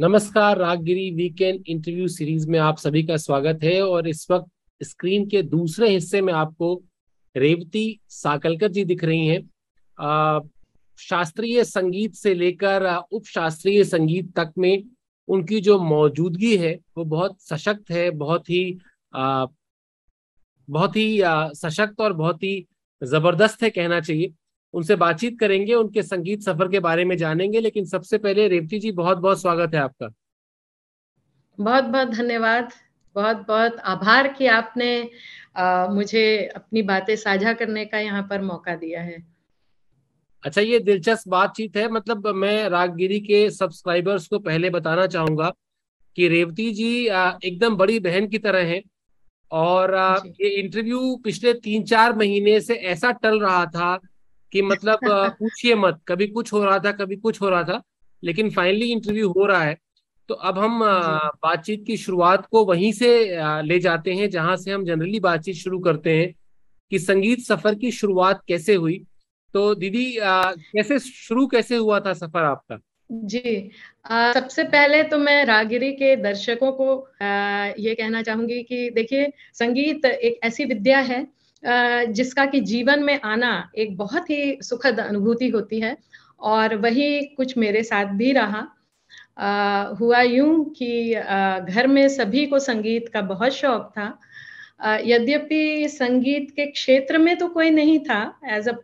नमस्कार रागगिरी weekend interview series में आप सभी का स्वागत है और इस वक्त स्क्रीन के दूसरे हिस्से में आपको रेवती साकलकर जी दिख रही हैं शास्त्रीय संगीत से लेकर उप शास्त्रीय संगीत तक में उनकी जो मौजूदगी है वो बहुत सशक्त है बहुत ही आ, बहुत ही आ, सशक्त और बहुत ही जबरदस्त है कहना चाहिए उनसे बातचीत करेंगे उनके संगीत सफर के बारे में जानेंगे लेकिन सबसे पहले रेवती जी बहुत बहुत स्वागत है आपका बहुत बहुत धन्यवाद बहुत बहुत आभार कि आपने आ, मुझे अपनी बातें साझा करने का यहाँ पर मौका दिया है अच्छा ये दिलचस्प बातचीत है मतलब मैं रागगिरी के सब्सक्राइबर्स को पहले बताना चाहूंगा कि रेवती जी एकदम बड़ी बहन की तरह है और ये इंटरव्यू पिछले तीन चार महीने से ऐसा टल रहा था कि मतलब पूछिए मत कभी कुछ हो रहा था कभी कुछ हो रहा था लेकिन फाइनली इंटरव्यू हो रहा है तो अब हम बातचीत की शुरुआत को वहीं से ले जाते हैं जहां से हम जनरली बातचीत शुरू करते हैं कि संगीत सफर की शुरुआत कैसे हुई तो दीदी कैसे शुरू कैसे हुआ था सफर आपका जी आ, सबसे पहले तो मैं रागिरी के दर्शकों को आ, ये कहना चाहूंगी कि देखिए संगीत एक ऐसी विद्या है जिसका कि जीवन में आना एक बहुत ही सुखद अनुभूति होती है और वही कुछ मेरे साथ भी रहा आ, हुआ यूं कि आ, घर में सभी को संगीत का बहुत शौक था यद्यपि संगीत के क्षेत्र में तो कोई नहीं था एज अ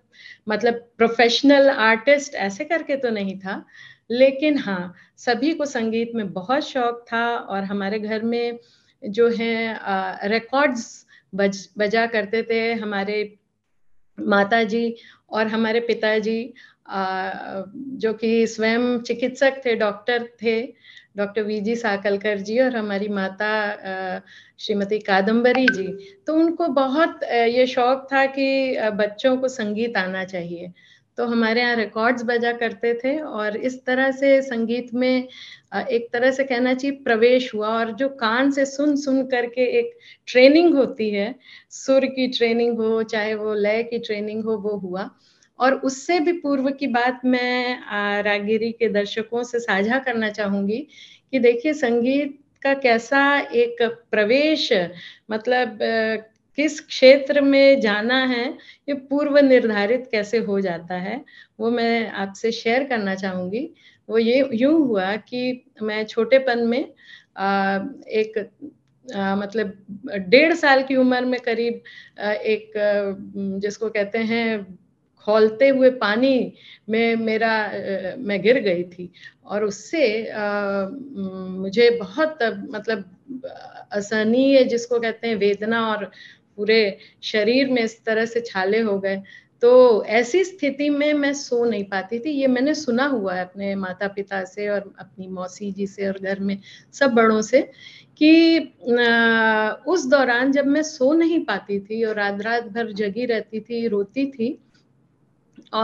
मतलब प्रोफेशनल आर्टिस्ट ऐसे करके तो नहीं था लेकिन हाँ सभी को संगीत में बहुत शौक था और हमारे घर में जो है रिकॉर्ड्स बज बजा करते थे हमारे माता जी और हमारे पिताजी जो कि स्वयं चिकित्सक थे डॉक्टर थे डॉक्टर वी जी साकलकर जी और हमारी माता श्रीमती कादम्बरी जी तो उनको बहुत ये शौक था कि बच्चों को संगीत आना चाहिए तो हमारे यहाँ रिकॉर्ड्स बजा करते थे और इस तरह से संगीत में एक तरह से कहना चाहिए प्रवेश हुआ और जो कान से सुन सुन करके एक ट्रेनिंग होती है सुर की ट्रेनिंग हो चाहे वो लय की ट्रेनिंग हो वो हुआ और उससे भी पूर्व की बात मैं रागिरी के दर्शकों से साझा करना चाहूंगी कि देखिए संगीत का कैसा एक प्रवेश मतलब किस क्षेत्र में जाना है ये पूर्व निर्धारित कैसे हो जाता है वो मैं आपसे शेयर करना चाहूंगी वो ये यूं हुआ कि मैं छोटेपन में आ, एक आ, मतलब डेढ़ साल की उम्र में करीब आ, एक जिसको कहते हैं खोलते हुए पानी में मेरा मैं गिर गई थी और उससे आ, मुझे बहुत मतलब असहनीय जिसको कहते हैं वेदना और पूरे शरीर में इस तरह से छाले हो गए तो ऐसी स्थिति में मैं सो नहीं पाती थी ये मैंने सुना हुआ है अपने माता पिता से और अपनी मौसी जी से और घर में सब बड़ों से कि उस दौरान जब मैं सो नहीं पाती थी और रात रात भर जगी रहती थी रोती थी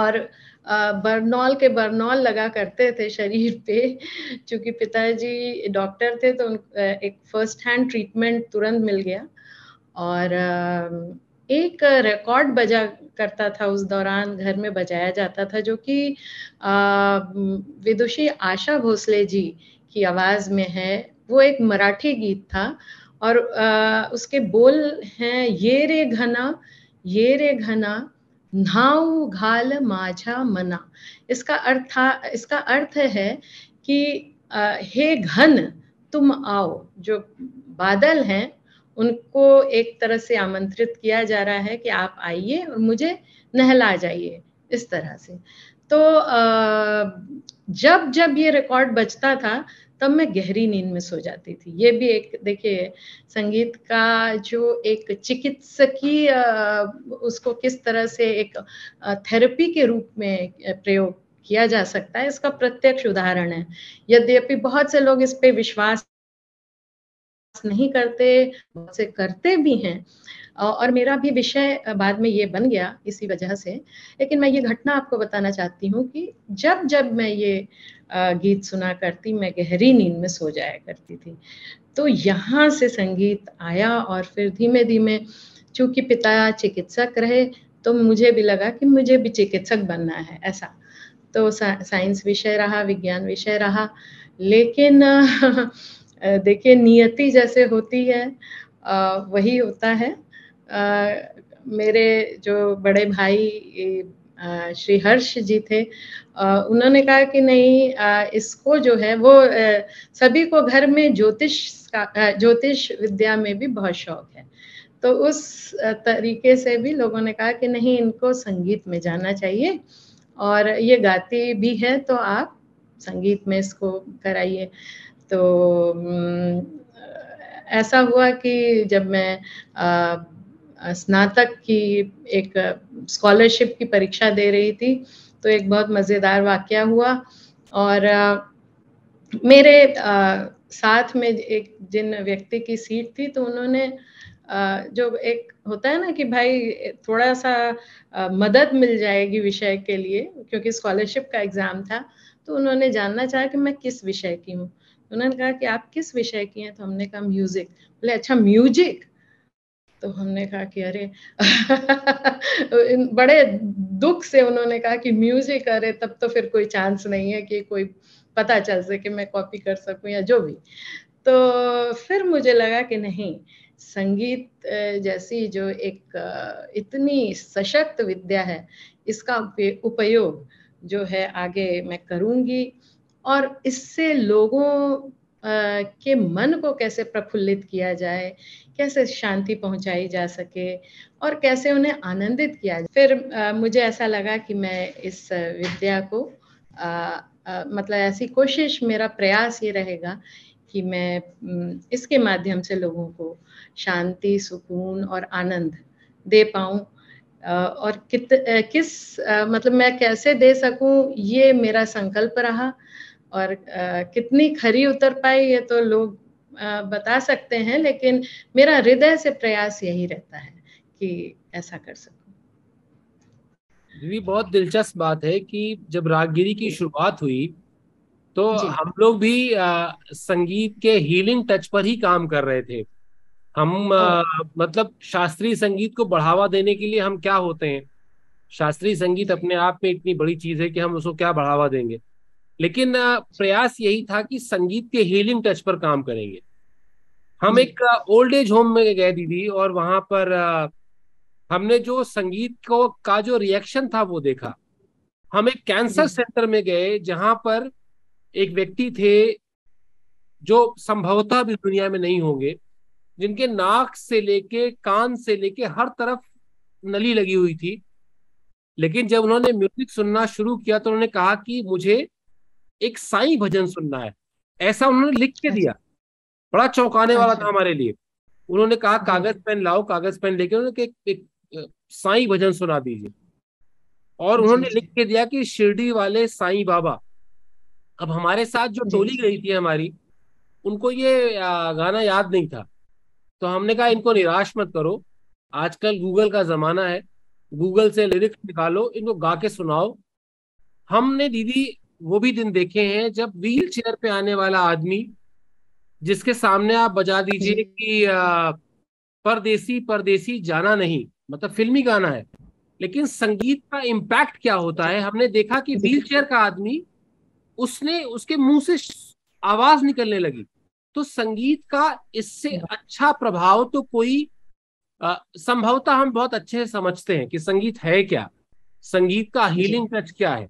और बर्नौल के बर्नौल लगा करते थे शरीर पे चूँकि पिताजी डॉक्टर थे तो उन एक फर्स्ट हैंड ट्रीटमेंट तुरंत मिल गया और एक रिकॉर्ड बजा करता था उस दौरान घर में बजाया जाता था जो कि विदुषी आशा भोसले जी की आवाज़ में है वो एक मराठी गीत था और आ, उसके बोल हैं ये रे घना ये रे घना नाव घाल माझा मना इसका अर्थ था इसका अर्थ है कि आ, हे घन तुम आओ जो बादल हैं उनको एक तरह से आमंत्रित किया जा रहा है कि आप आइए और मुझे नहला जाइए इस तरह से तो जब जब ये रिकॉर्ड बजता था तब मैं गहरी नींद में सो जाती थी ये भी एक देखिए संगीत का जो एक चिकित्सकीय उसको किस तरह से एक थेरेपी के रूप में प्रयोग किया जा सकता है इसका प्रत्यक्ष उदाहरण है यद्यपि बहुत से लोग इस पे विश्वास नहीं करते बहुत से करते भी हैं और मेरा भी विषय बाद में ये बन गया इसी वजह से लेकिन मैं ये घटना आपको बताना चाहती हूँ कि जब जब मैं ये गीत सुना करती मैं गहरी नींद में सो जाया करती थी तो यहाँ से संगीत आया और फिर धीमे धीमे चूंकि पिता चिकित्सक रहे तो मुझे भी लगा कि मुझे भी चिकित्सक बनना है ऐसा तो साइंस विषय रहा विज्ञान विषय रहा लेकिन देखिए नियति जैसे होती है वही होता है मेरे जो बड़े भाई श्री हर्ष जी थे उन्होंने कहा कि नहीं इसको जो है वो सभी को घर में ज्योतिष का ज्योतिष विद्या में भी बहुत शौक है तो उस तरीके से भी लोगों ने कहा कि नहीं इनको संगीत में जाना चाहिए और ये गाती भी है तो आप संगीत में इसको कराइए तो ऐसा हुआ कि जब मैं स्नातक की एक स्कॉलरशिप की परीक्षा दे रही थी तो एक बहुत मज़ेदार वाक्य हुआ और मेरे साथ में एक जिन व्यक्ति की सीट थी तो उन्होंने जो एक होता है ना कि भाई थोड़ा सा मदद मिल जाएगी विषय के लिए क्योंकि स्कॉलरशिप का एग्ज़ाम था तो उन्होंने जानना चाहा कि मैं किस विषय की हूँ उन्होंने कहा कि आप किस विषय की हैं तो हमने कहा म्यूजिक बोले अच्छा म्यूजिक तो हमने कहा कि अरे बड़े दुख से उन्होंने कहा कि म्यूजिक अरे तब तो फिर कोई चांस नहीं है कि कोई पता चल सके मैं कॉपी कर सकूं या जो भी तो फिर मुझे लगा कि नहीं संगीत जैसी जो एक इतनी सशक्त विद्या है इसका उपयोग जो है आगे मैं करूंगी और इससे लोगों के मन को कैसे प्रफुल्लित किया जाए कैसे शांति पहुंचाई जा सके और कैसे उन्हें आनंदित किया जाए फिर मुझे ऐसा लगा कि मैं इस विद्या को आ, आ, मतलब ऐसी कोशिश मेरा प्रयास ये रहेगा कि मैं इसके माध्यम से लोगों को शांति सुकून और आनंद दे पाऊँ और कित किस मतलब मैं कैसे दे सकूँ ये मेरा संकल्प रहा और आ, कितनी खरी उतर पाई ये तो लोग आ, बता सकते हैं लेकिन मेरा हृदय से प्रयास यही रहता है कि ऐसा कर सकूं दीदी बहुत दिलचस्प बात है कि जब रागगिरी की शुरुआत हुई तो हम लोग भी आ, संगीत के हीलिंग टच पर ही काम कर रहे थे हम आ, मतलब शास्त्रीय संगीत को बढ़ावा देने के लिए हम क्या होते हैं शास्त्रीय संगीत अपने आप में इतनी बड़ी चीज है कि हम उसको क्या बढ़ावा देंगे लेकिन प्रयास यही था कि संगीत के हीलिंग टच पर काम करेंगे हम एक ओल्ड एज होम में गए दीदी और वहां पर हमने जो संगीत को का जो रिएक्शन था वो देखा हम एक कैंसर सेंटर में गए जहां पर एक व्यक्ति थे जो संभवतः भी दुनिया में नहीं होंगे जिनके नाक से लेके कान से लेके हर तरफ नली लगी हुई थी लेकिन जब उन्होंने म्यूजिक सुनना शुरू किया तो उन्होंने कहा कि मुझे एक साई भजन सुनना है ऐसा उन्होंने लिख के दिया बड़ा चौंकाने वाला था अच्छा। हमारे लिए उन्होंने कहा हाँ। कागज पेन लाओ कागज पेन लेके उन्होंने एक, एक, साई भजन सुना दीजिए और अच्छा, उन्होंने अच्छा। लिख के दिया कि शिरडी वाले साई बाबा अब हमारे साथ जो टोली गई थी हमारी उनको ये गाना याद नहीं था तो हमने कहा इनको निराश मत करो आजकल गूगल का जमाना है गूगल से लिरिक्स निकालो इनको गा के सुनाओ हमने दीदी वो भी दिन देखे हैं जब व्हील चेयर पे आने वाला आदमी जिसके सामने आप बजा दीजिए कि परदेसी परदेसी जाना नहीं मतलब फिल्मी गाना है लेकिन संगीत का इम्पैक्ट क्या होता है हमने देखा कि व्हील चेयर का आदमी उसने उसके मुंह से आवाज निकलने लगी तो संगीत का इससे अच्छा प्रभाव तो कोई संभवतः हम बहुत अच्छे से समझते हैं कि संगीत है क्या संगीत का हीलिंग टच क्या है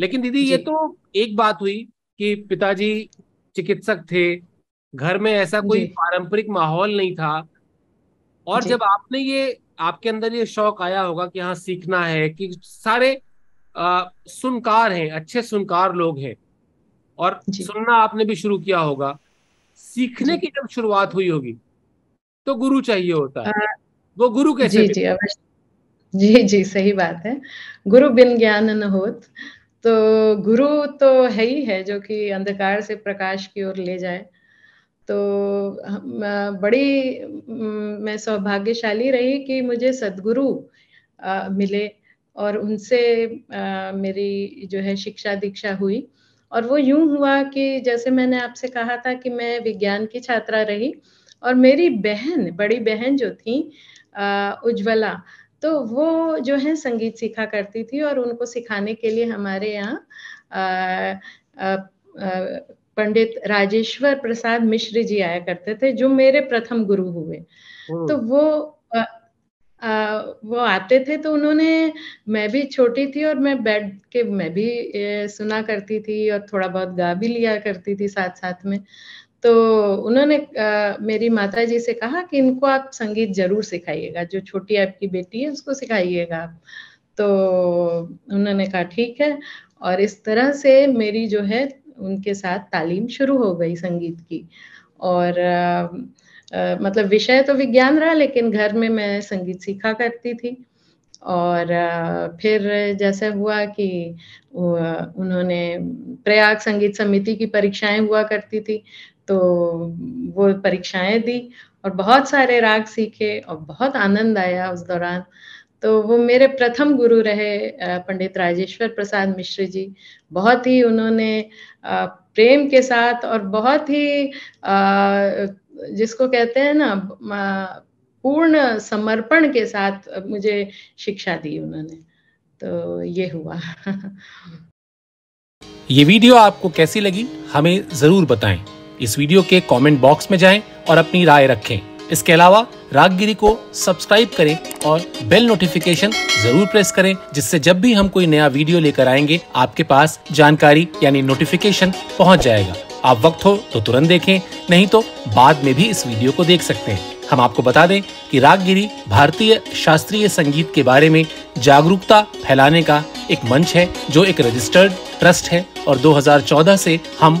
लेकिन दीदी ये तो एक बात हुई कि पिताजी चिकित्सक थे घर में ऐसा कोई पारंपरिक माहौल नहीं था और जब आपने ये आपके अंदर ये शौक आया होगा कि हाँ सीखना है कि सारे आ, सुनकार हैं अच्छे सुनकार लोग हैं और सुनना आपने भी शुरू किया होगा सीखने की जब शुरुआत हुई होगी तो गुरु चाहिए होता है वो गुरु कैसे जी जी जी जी सही बात है गुरु बिन ज्ञान न होत तो गुरु तो है ही है जो कि अंधकार से प्रकाश की ओर ले जाए तो बड़ी मैं सौभाग्यशाली रही कि मुझे सदगुरु मिले और उनसे मेरी जो है शिक्षा दीक्षा हुई और वो यूं हुआ कि जैसे मैंने आपसे कहा था कि मैं विज्ञान की छात्रा रही और मेरी बहन बड़ी बहन जो थी उज्ज्वला तो वो जो है संगीत सीखा करती थी और उनको सिखाने के लिए हमारे यहाँ पंडित राजेश्वर प्रसाद मिश्र जी आया करते थे जो मेरे प्रथम गुरु हुए तो वो आ, आ, वो आते थे तो उन्होंने मैं भी छोटी थी और मैं बैठ के मैं भी ए, सुना करती थी और थोड़ा बहुत गा भी लिया करती थी साथ साथ में तो उन्होंने आ, मेरी माता जी से कहा कि इनको आप संगीत जरूर सिखाइएगा जो छोटी आपकी बेटी है उसको सिखाइएगा आप तो उन्होंने कहा ठीक है और इस तरह से मेरी जो है उनके साथ तालीम शुरू हो गई संगीत की और आ, आ, मतलब विषय तो विज्ञान रहा लेकिन घर में मैं संगीत सीखा करती थी और फिर जैसे हुआ कि उन्होंने प्रयाग संगीत समिति की परीक्षाएं हुआ करती थी तो वो परीक्षाएं दी और बहुत सारे राग सीखे और बहुत आनंद आया उस दौरान तो वो मेरे प्रथम गुरु रहे पंडित राजेश्वर प्रसाद मिश्र जी बहुत ही उन्होंने प्रेम के साथ और बहुत ही जिसको कहते हैं ना पूर्ण समर्पण के साथ मुझे शिक्षा दी उन्होंने तो ये हुआ ये वीडियो आपको कैसी लगी हमें जरूर बताएं इस वीडियो के कमेंट बॉक्स में जाएं और अपनी राय रखें इसके अलावा रागगिरी को सब्सक्राइब करें और बेल नोटिफिकेशन जरूर प्रेस करें जिससे जब भी हम कोई नया वीडियो लेकर आएंगे आपके पास जानकारी यानी नोटिफिकेशन पहुंच जाएगा आप वक्त हो तो तुरंत देखें नहीं तो बाद में भी इस वीडियो को देख सकते हैं हम आपको बता दें कि रागगिरी भारतीय शास्त्रीय संगीत के बारे में जागरूकता फैलाने का एक मंच है जो एक रजिस्टर्ड ट्रस्ट है और 2014 से हम